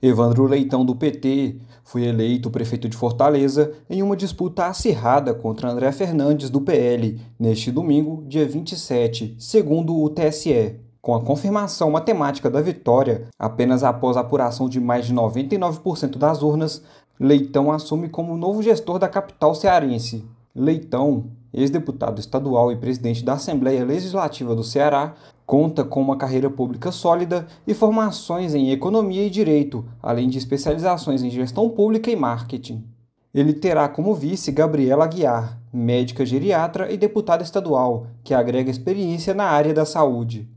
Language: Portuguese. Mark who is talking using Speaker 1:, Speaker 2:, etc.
Speaker 1: Evandro Leitão, do PT, foi eleito prefeito de Fortaleza em uma disputa acirrada contra André Fernandes, do PL, neste domingo, dia 27, segundo o TSE. Com a confirmação matemática da vitória, apenas após a apuração de mais de 99% das urnas, Leitão assume como novo gestor da capital cearense. Leitão, ex-deputado estadual e presidente da Assembleia Legislativa do Ceará, Conta com uma carreira pública sólida e formações em economia e direito, além de especializações em gestão pública e marketing. Ele terá como vice Gabriela Aguiar, médica geriatra e deputada estadual, que agrega experiência na área da saúde.